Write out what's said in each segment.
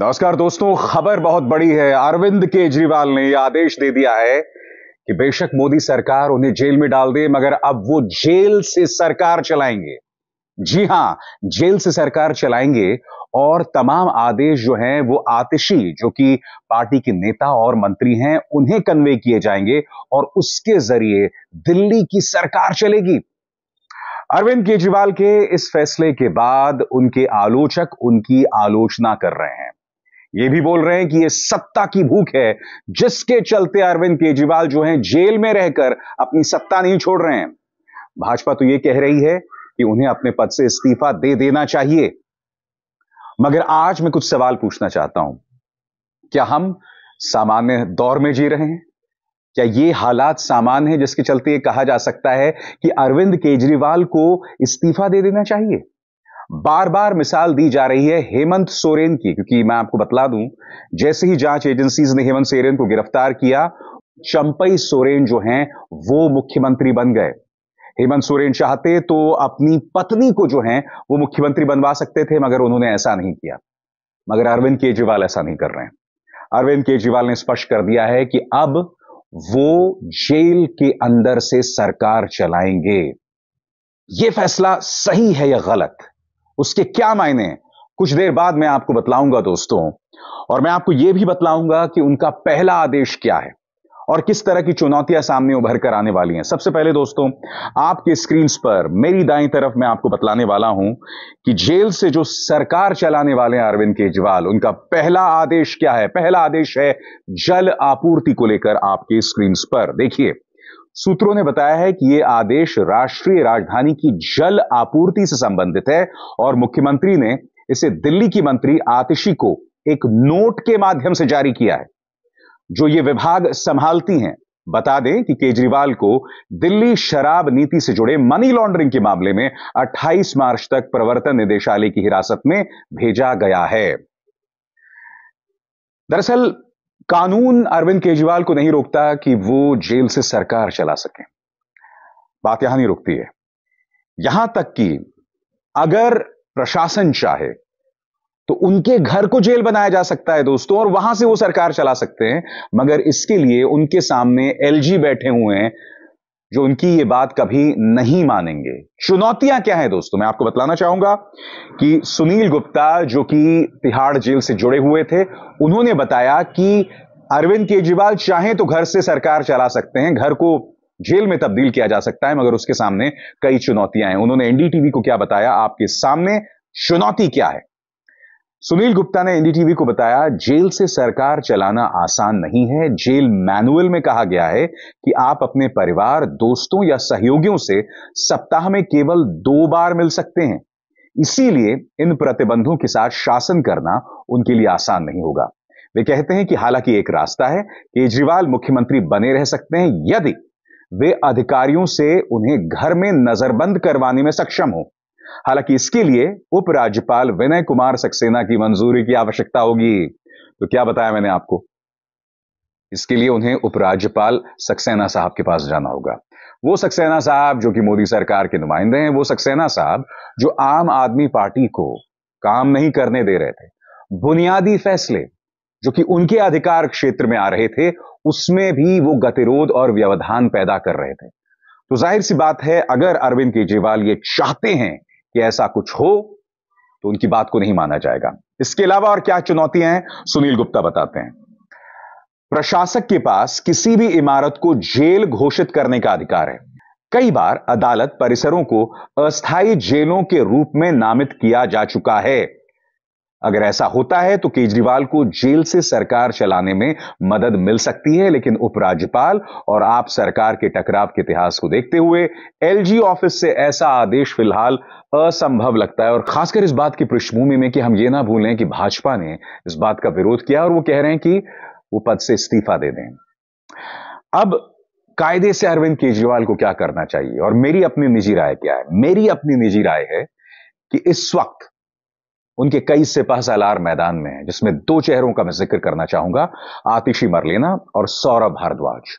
नमस्कार दोस्तों खबर बहुत बड़ी है अरविंद केजरीवाल ने यह आदेश दे दिया है कि बेशक मोदी सरकार उन्हें जेल में डाल दे मगर अब वो जेल से सरकार चलाएंगे जी हां जेल से सरकार चलाएंगे और तमाम आदेश जो हैं वो आतिशी जो कि पार्टी के नेता और मंत्री हैं उन्हें कन्वे किए जाएंगे और उसके जरिए दिल्ली की सरकार चलेगी अरविंद केजरीवाल के इस फैसले के बाद उनके आलोचक उनकी आलोचना कर रहे हैं ये भी बोल रहे हैं कि ये सत्ता की भूख है जिसके चलते अरविंद केजरीवाल जो हैं जेल में रहकर अपनी सत्ता नहीं छोड़ रहे हैं भाजपा तो ये कह रही है कि उन्हें अपने पद से इस्तीफा दे देना चाहिए मगर आज मैं कुछ सवाल पूछना चाहता हूं क्या हम सामान्य दौर में जी रहे हैं क्या ये हालात सामान्य है जिसके चलते ये कहा जा सकता है कि अरविंद केजरीवाल को इस्तीफा दे देना चाहिए बार बार मिसाल दी जा रही है हेमंत सोरेन की क्योंकि मैं आपको बतला दूं जैसे ही जांच एजेंसीज ने हेमंत सोरेन को गिरफ्तार किया चंपई सोरेन जो हैं वो मुख्यमंत्री बन गए हेमंत सोरेन चाहते तो अपनी पत्नी को जो है वो मुख्यमंत्री बनवा सकते थे मगर उन्होंने ऐसा नहीं किया मगर अरविंद केजरीवाल ऐसा नहीं कर रहे हैं अरविंद केजरीवाल ने स्पष्ट कर दिया है कि अब वो जेल के अंदर से सरकार चलाएंगे यह फैसला सही है या गलत उसके क्या मायने हैं कुछ देर बाद मैं आपको बतलाऊंगा दोस्तों और मैं आपको यह भी बतलाऊंगा कि उनका पहला आदेश क्या है और किस तरह की चुनौतियां सामने उभर कर आने वाली हैं सबसे पहले दोस्तों आपके स्क्रीन पर मेरी दाई तरफ मैं आपको बतलाने वाला हूं कि जेल से जो सरकार चलाने वाले हैं अरविंद केजरीवाल उनका पहला आदेश क्या है पहला आदेश है जल आपूर्ति को लेकर आपके स्क्रीन पर देखिए सूत्रों ने बताया है कि यह आदेश राष्ट्रीय राजधानी की जल आपूर्ति से संबंधित है और मुख्यमंत्री ने इसे दिल्ली की मंत्री आतिशी को एक नोट के माध्यम से जारी किया है जो ये विभाग संभालती हैं बता दें कि केजरीवाल को दिल्ली शराब नीति से जुड़े मनी लॉन्ड्रिंग के मामले में 28 मार्च तक प्रवर्तन निदेशालय की हिरासत में भेजा गया है दरअसल कानून अरविंद केजरीवाल को नहीं रोकता कि वो जेल से सरकार चला सके बात यहां नहीं रुकती है यहां तक कि अगर प्रशासन चाहे तो उनके घर को जेल बनाया जा सकता है दोस्तों और वहां से वो सरकार चला सकते हैं मगर इसके लिए उनके सामने एलजी बैठे हुए हैं जो उनकी ये बात कभी नहीं मानेंगे चुनौतियां क्या है दोस्तों मैं आपको बतलाना चाहूंगा कि सुनील गुप्ता जो कि तिहाड़ जेल से जुड़े हुए थे उन्होंने बताया कि अरविंद केजरीवाल चाहे तो घर से सरकार चला सकते हैं घर को जेल में तब्दील किया जा सकता है मगर उसके सामने कई चुनौतियां हैं उन्होंने एनडीटीवी को क्या बताया आपके सामने चुनौती क्या है सुनील गुप्ता ने एनडीटीवी को बताया जेल से सरकार चलाना आसान नहीं है जेल मैनुअल में कहा गया है कि आप अपने परिवार दोस्तों या सहयोगियों से सप्ताह में केवल दो बार मिल सकते हैं इसीलिए इन प्रतिबंधों के साथ शासन करना उनके लिए आसान नहीं होगा वे कहते हैं कि हालांकि एक रास्ता है केजरीवाल मुख्यमंत्री बने रह सकते हैं यदि वे अधिकारियों से उन्हें घर में नजरबंद करवाने में सक्षम हो हालांकि इसके लिए उपराज्यपाल विनय कुमार सक्सेना की मंजूरी की आवश्यकता होगी तो क्या बताया मैंने आपको इसके लिए उन्हें उपराज्यपाल सक्सेना साहब के पास जाना होगा वो सक्सेना साहब जो कि मोदी सरकार के नुमाइंदे हैं वो सक्सेना साहब जो आम आदमी पार्टी को काम नहीं करने दे रहे थे बुनियादी फैसले जो कि उनके अधिकार क्षेत्र में आ रहे थे उसमें भी वो गतिरोध और व्यवधान पैदा कर रहे थे तो जाहिर सी बात है अगर अरविंद केजरीवाल ये चाहते हैं कि ऐसा कुछ हो तो उनकी बात को नहीं माना जाएगा इसके अलावा और क्या चुनौतियां हैं सुनील गुप्ता बताते हैं प्रशासक के पास किसी भी इमारत को जेल घोषित करने का अधिकार है कई बार अदालत परिसरों को अस्थायी जेलों के रूप में नामित किया जा चुका है अगर ऐसा होता है तो केजरीवाल को जेल से सरकार चलाने में मदद मिल सकती है लेकिन उपराज्यपाल और आप सरकार के टकराव के इतिहास को देखते हुए एलजी ऑफिस से ऐसा आदेश फिलहाल असंभव लगता है और खासकर इस बात की पृष्ठभूमि में कि हम ये ना भूलें कि भाजपा ने इस बात का विरोध किया और वो कह रहे हैं कि वो पद से इस्तीफा दे दें अब कायदे से अरविंद केजरीवाल को क्या करना चाहिए और मेरी अपनी निजी राय क्या है मेरी अपनी निजी राय है कि इस वक्त उनके कई सिपाह सालार मैदान में हैं जिसमें दो चेहरों का मैं जिक्र करना चाहूंगा आतिशी मरलेना और सौरभ भारद्वाज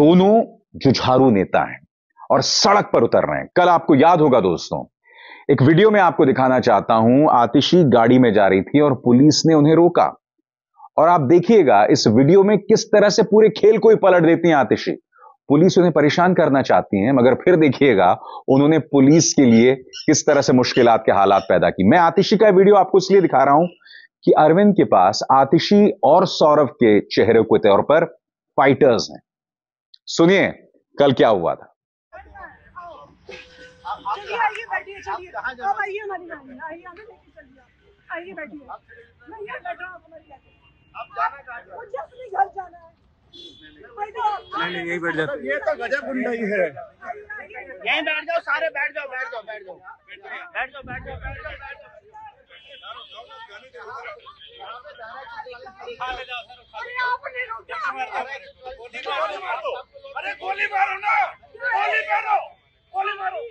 दोनों जुझारू नेता हैं और सड़क पर उतर रहे हैं कल आपको याद होगा दोस्तों एक वीडियो में आपको दिखाना चाहता हूं आतिशी गाड़ी में जा रही थी और पुलिस ने उन्हें रोका और आप देखिएगा इस वीडियो में किस तरह से पूरे खेल को ही पलट देती हैं आतिशी पुलिस उन्हें परेशान करना चाहती है मगर फिर देखिएगा उन्होंने पुलिस के लिए किस तरह से मुश्किल के हालात पैदा की मैं आतिशी का वीडियो आपको इसलिए दिखा रहा हूं कि अरविंद के पास आतिशी और सौरभ के चेहरे के तौर पर फाइटर्स हैं सुनिए कल क्या हुआ था आइए बैठिए नहीं नहीं यही बैठ जाते मतलब ये तो गजब गुंडा ही है यहीं बैठ जाओ सारे बैठ जाओ बैठ जाओ बैठ जाओ बैठ जाओ बैठ जाओ बैठ जाओ बैठ अरे गोली मारो ना गोली मारो गोली मारो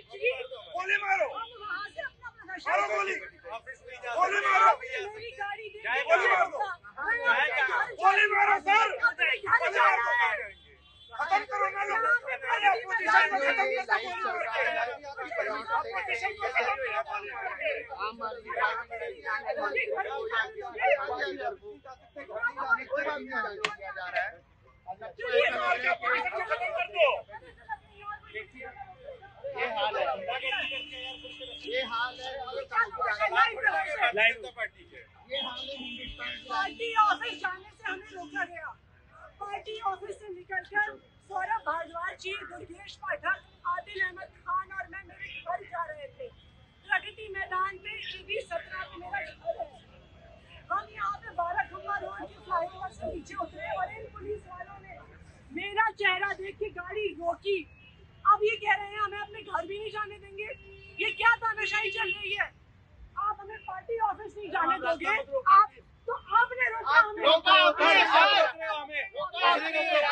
गोली मारो मारो गोली मारो गोली मारो गोली मारो गोली मारो सर खत्म करो ना लोग अरे पोजीशन को खत्म करता गोली मार के पोजीशन को खत्म करो गोली मार के आम आदमी पार्टी कोई बात नहीं किया जा रहा है गोली मार के पोजीशन को खत्म कर दो ये हाल है ये हाल है लाइव तो पार्टी पार्टी ऑफिस जाने से हमें रोका गया पार्टी ऑफिस से निकलकर सौरभ भारद्वाज जी दुर्गेश पाठक आदिल अहमद खान और मैं मेरे घर जा रहे थे प्रगति मैदान पे ईबी सत्रह पे मेरा घर है हम यहाँ पे बारह बाराखंबा रोड के फ्लाईओवर से नीचे उतरे और इन पुलिस वालों ने मेरा चेहरा देख के गाड़ी रोकी अब ये कह रहे हैं हमें अपने घर भी नहीं जाने देंगे ये क्या तानाशाही चल रही है हमें पार्टी ऑफिस नहीं जाने दोगे आप तो आपने रोका हमें रोका हमें रोका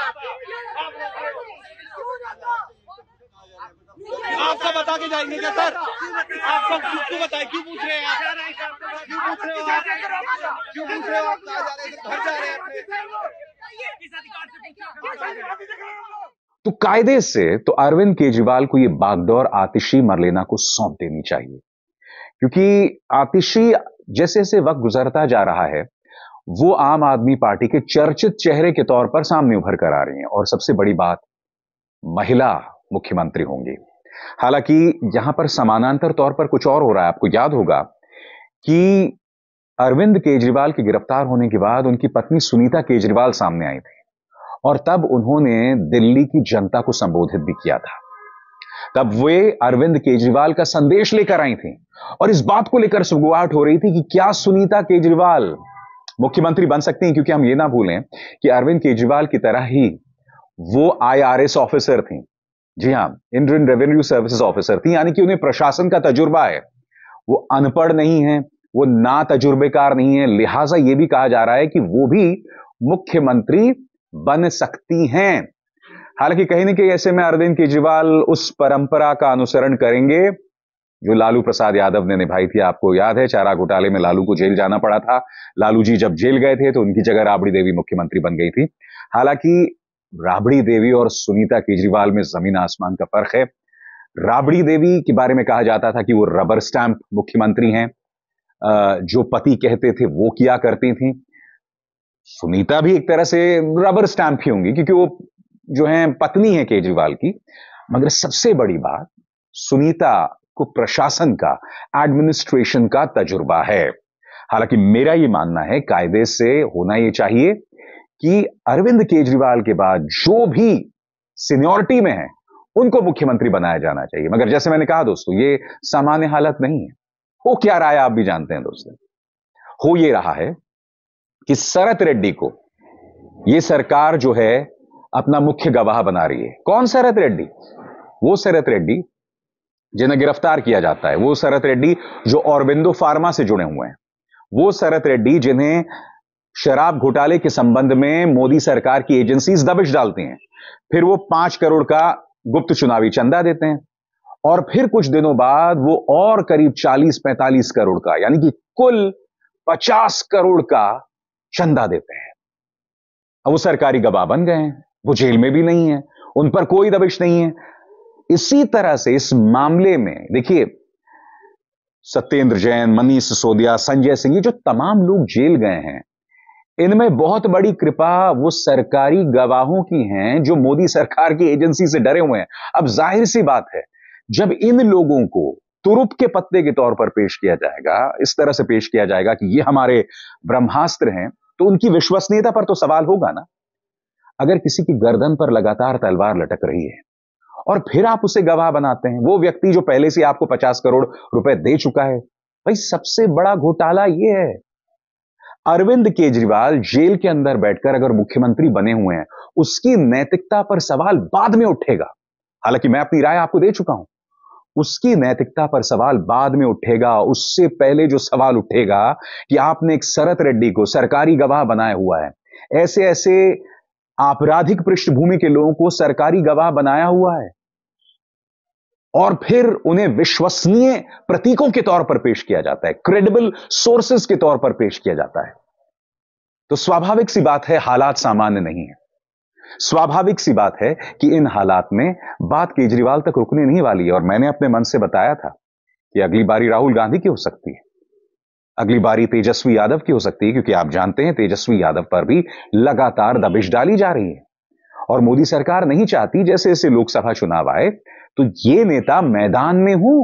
आप सब बता के जाएंगे क्या सर आप सब बताए क्यों पूछ रहे हैं आप क्यों पूछ रहे हो क्यों पूछ रहे हो घर जा रहे हैं तो कायदे से तो अरविंद केजरीवाल को ये बागडोर आतिशी मरलेना को सौंप देनी चाहिए क्योंकि आतिशी जैसे जैसे वक्त गुजरता जा रहा है वो आम आदमी पार्टी के चर्चित चेहरे के तौर पर सामने उभर कर आ रही हैं और सबसे बड़ी बात महिला मुख्यमंत्री होंगी हालांकि यहां पर समानांतर तौर पर कुछ और हो रहा है आपको याद होगा कि अरविंद केजरीवाल के गिरफ्तार होने के बाद उनकी पत्नी सुनीता केजरीवाल सामने आई थी और तब उन्होंने दिल्ली की जनता को संबोधित भी किया था तब वे अरविंद केजरीवाल का संदेश लेकर आई थी और इस बात को लेकर सुगुआट हो रही थी कि क्या सुनीता केजरीवाल मुख्यमंत्री बन सकती हैं क्योंकि हम ये ना भूलें कि अरविंद केजरीवाल की तरह ही वो आईआरएस ऑफिसर थी जी हां इंडियन रेवेन्यू सर्विसेज ऑफिसर थी यानी कि उन्हें प्रशासन का तजुर्बा है वो अनपढ़ नहीं है वो ना तजुर्बेकार नहीं है लिहाजा यह भी कहा जा रहा है कि वो भी मुख्यमंत्री बन सकती हैं हालांकि कहीं ना कहीं ऐसे में अरविंद केजरीवाल उस परंपरा का अनुसरण करेंगे जो लालू प्रसाद यादव ने निभाई थी आपको याद है चारा घोटाले में लालू को जेल जाना पड़ा था लालू जी जब जेल गए थे तो उनकी जगह राबड़ी देवी मुख्यमंत्री बन गई थी हालांकि राबड़ी देवी और सुनीता केजरीवाल में जमीन आसमान का फर्क है राबड़ी देवी के बारे में कहा जाता था कि वो रबर स्टैंप मुख्यमंत्री हैं जो पति कहते थे वो किया करती थी सुनीता भी एक तरह से रबर स्टैंप ही होंगी क्योंकि वो जो है पत्नी है केजरीवाल की मगर सबसे बड़ी बात सुनीता को प्रशासन का एडमिनिस्ट्रेशन का तजुर्बा है हालांकि मेरा यह मानना है कायदे से होना यह चाहिए कि अरविंद केजरीवाल के बाद जो भी सीनियोरिटी में है उनको मुख्यमंत्री बनाया जाना चाहिए मगर जैसे मैंने कहा दोस्तों ये सामान्य हालत नहीं है हो क्या राय आप भी जानते हैं दोस्तों हो ये रहा है कि शरत रेड्डी को ये सरकार जो है अपना मुख्य गवाह बना रही है कौन शरत रेड्डी वो शरत रेड्डी जिन्हें गिरफ्तार किया जाता है वो शरत रेड्डी जो औरबिंदो फार्मा से जुड़े हुए हैं वो शरत रेड्डी जिन्हें शराब घोटाले के संबंध में मोदी सरकार की एजेंसीज दबिश डालती हैं फिर वो पांच करोड़ का गुप्त चुनावी चंदा देते हैं और फिर कुछ दिनों बाद वो और करीब 40-45 करोड़ का यानी कि कुल 50 करोड़ का चंदा देते हैं अब वो सरकारी गवाह बन गए हैं वो जेल में भी नहीं है उन पर कोई दबिश नहीं है इसी तरह से इस मामले में देखिए सत्येंद्र जैन मनीष सिसोदिया संजय सिंह ये जो तमाम लोग जेल गए हैं इनमें बहुत बड़ी कृपा वो सरकारी गवाहों की हैं जो मोदी सरकार की एजेंसी से डरे हुए हैं अब जाहिर सी बात है जब इन लोगों को तुरुप के पत्ते के तौर पर पेश किया जाएगा इस तरह से पेश किया जाएगा कि ये हमारे ब्रह्मास्त्र हैं तो उनकी विश्वसनीयता पर तो सवाल होगा ना अगर किसी की गर्दन पर लगातार तलवार लटक रही है और फिर आप उसे गवाह बनाते हैं वो व्यक्ति जो पहले से आपको पचास करोड़ रुपए दे चुका है भाई सबसे बड़ा घोटाला ये है अरविंद केजरीवाल जेल के अंदर बैठकर अगर मुख्यमंत्री बने हुए हैं उसकी नैतिकता पर सवाल बाद में उठेगा हालांकि मैं अपनी राय आपको दे चुका हूं उसकी नैतिकता पर सवाल बाद में उठेगा उससे पहले जो सवाल उठेगा कि आपने एक शरत रेड्डी को सरकारी गवाह बनाया हुआ है ऐसे ऐसे आपराधिक पृष्ठभूमि के लोगों को सरकारी गवाह बनाया हुआ है और फिर उन्हें विश्वसनीय प्रतीकों के तौर पर पेश किया जाता है क्रेडिबल सोर्सेस के तौर पर पेश किया जाता है तो स्वाभाविक सी बात है हालात सामान्य नहीं है स्वाभाविक सी बात है कि इन हालात में बात केजरीवाल तक रुकने नहीं वाली है और मैंने अपने मन से बताया था कि अगली बारी राहुल गांधी की हो सकती है अगली बारी तेजस्वी यादव की हो सकती है क्योंकि आप जानते हैं तेजस्वी यादव पर भी लगातार दबिश डाली जा रही है और मोदी सरकार नहीं चाहती जैसे जैसे लोकसभा चुनाव आए तो ये नेता मैदान में हो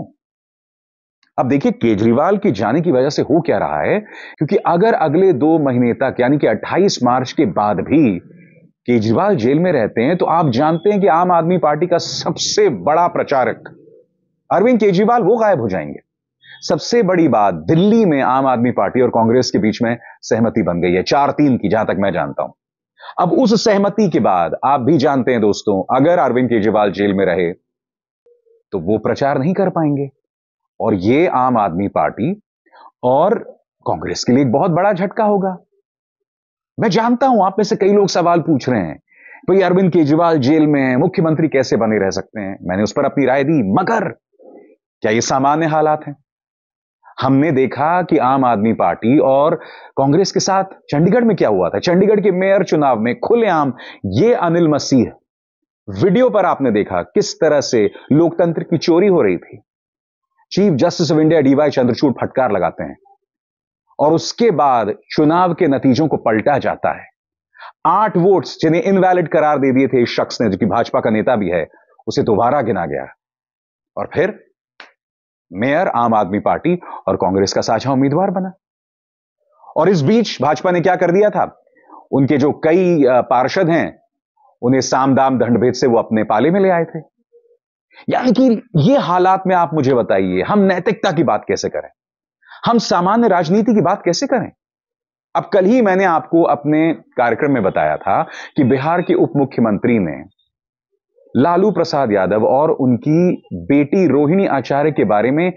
अब देखिए केजरीवाल के जाने की वजह से हो क्या रहा है क्योंकि अगर अगले दो महीने तक यानी कि 28 मार्च के बाद भी केजरीवाल जेल में रहते हैं तो आप जानते हैं कि आम आदमी पार्टी का सबसे बड़ा प्रचारक अरविंद केजरीवाल वो गायब हो जाएंगे सबसे बड़ी बात दिल्ली में आम आदमी पार्टी और कांग्रेस के बीच में सहमति बन गई है चार तीन की जहां तक मैं जानता हूं अब उस सहमति के बाद आप भी जानते हैं दोस्तों अगर अरविंद केजरीवाल जेल में रहे तो वो प्रचार नहीं कर पाएंगे और ये आम आदमी पार्टी और कांग्रेस के लिए एक बहुत बड़ा झटका होगा मैं जानता हूं आप में से कई लोग सवाल पूछ रहे हैं भाई अरविंद केजरीवाल जेल में है मुख्यमंत्री कैसे बने रह सकते हैं मैंने उस पर अपनी राय दी मगर क्या ये सामान्य हालात हैं हमने देखा कि आम आदमी पार्टी और कांग्रेस के साथ चंडीगढ़ में क्या हुआ था चंडीगढ़ के मेयर चुनाव में खुलेआम ये अनिल मसीह वीडियो पर आपने देखा किस तरह से लोकतंत्र की चोरी हो रही थी chief justice of India DY Chandrachud फटकार लगाते हैं और उसके बाद चुनाव के नतीजों को पलटा जाता है आठ वोट्स जिन्हें इनवैलिड करार दे दिए थे इस शख्स ने जो कि भाजपा का नेता भी है उसे दोबारा गिना गया और फिर मेयर आम आदमी पार्टी और कांग्रेस का साझा उम्मीदवार बना और इस बीच भाजपा ने क्या कर दिया था उनके जो कई पार्षद हैं उन्हें साम दाम दंडभेद से वो अपने पाले में ले आए थे यानी कि ये हालात में आप मुझे बताइए हम नैतिकता की बात कैसे करें हम सामान्य राजनीति की बात कैसे करें अब कल ही मैंने आपको अपने कार्यक्रम में बताया था कि बिहार के उप मुख्यमंत्री ने लालू प्रसाद यादव और उनकी बेटी रोहिणी आचार्य के बारे में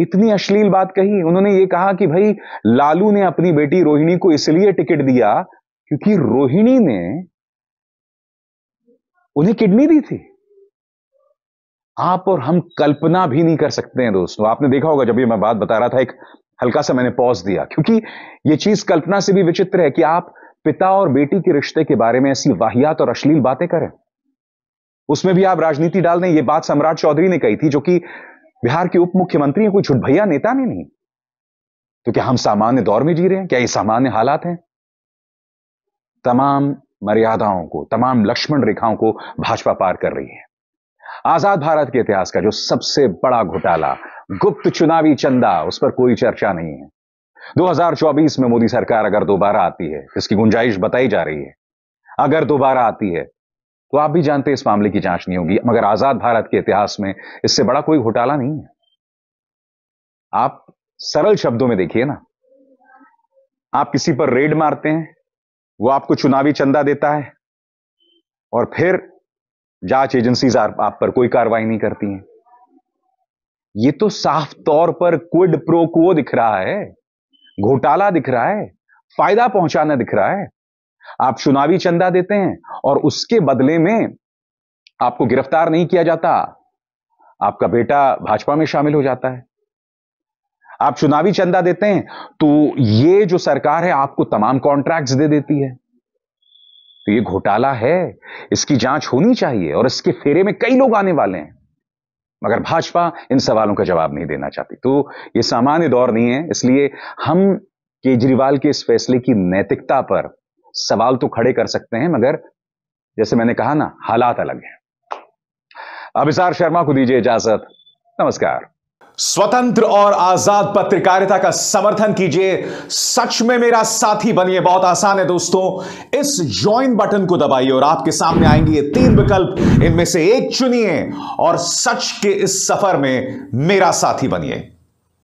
इतनी अश्लील बात कही उन्होंने ये कहा कि भाई लालू ने अपनी बेटी रोहिणी को इसलिए टिकट दिया क्योंकि रोहिणी ने उन्हें किडनी दी थी आप और हम कल्पना भी नहीं कर सकते हैं दोस्तों आपने देखा होगा जब ये मैं बात बता रहा था एक हल्का सा मैंने पॉज दिया क्योंकि ये चीज कल्पना से भी विचित्र है कि आप पिता और बेटी के रिश्ते के बारे में ऐसी वाहियात और अश्लील बातें करें उसमें भी आप राजनीति डाल दें ये बात सम्राट चौधरी ने कही थी जो कि बिहार के उप मुख्यमंत्री कोई झुटभैया नेता नहीं, नहीं तो क्या हम सामान्य दौर में जी रहे हैं क्या ये सामान्य हालात हैं तमाम मर्यादाओं को तमाम लक्ष्मण रेखाओं को भाजपा पार कर रही है आजाद भारत के इतिहास का जो सबसे बड़ा घोटाला गुप्त चुनावी चंदा उस पर कोई चर्चा नहीं है 2024 में मोदी सरकार अगर दोबारा आती है इसकी गुंजाइश बताई जा रही है अगर दोबारा आती है तो आप भी जानते हैं इस मामले की जांच नहीं होगी मगर आजाद भारत के इतिहास में इससे बड़ा कोई घोटाला नहीं है आप सरल शब्दों में देखिए ना आप किसी पर रेड मारते हैं वो आपको चुनावी चंदा देता है और फिर जांच एजेंसीज आप पर कोई कार्रवाई नहीं करती हैं ये तो साफ तौर पर क्विड प्रो को दिख रहा है घोटाला दिख रहा है फायदा पहुंचाना दिख रहा है आप चुनावी चंदा देते हैं और उसके बदले में आपको गिरफ्तार नहीं किया जाता आपका बेटा भाजपा में शामिल हो जाता है आप चुनावी चंदा देते हैं तो ये जो सरकार है आपको तमाम कॉन्ट्रैक्ट्स दे देती है तो ये घोटाला है इसकी जांच होनी चाहिए और इसके फेरे में कई लोग आने वाले हैं मगर भाजपा इन सवालों का जवाब नहीं देना चाहती तो ये सामान्य दौर नहीं है इसलिए हम केजरीवाल के इस फैसले की नैतिकता पर सवाल तो खड़े कर सकते हैं मगर जैसे मैंने कहा ना हालात अलग हैं अभिसार शर्मा को दीजिए इजाजत नमस्कार स्वतंत्र और आजाद पत्रकारिता का समर्थन कीजिए सच में मेरा साथी बनिए बहुत आसान है दोस्तों इस ज्वाइन बटन को दबाइए और आपके सामने आएंगे ये तीन विकल्प इनमें से एक चुनिए और सच के इस सफर में मेरा साथी बनिए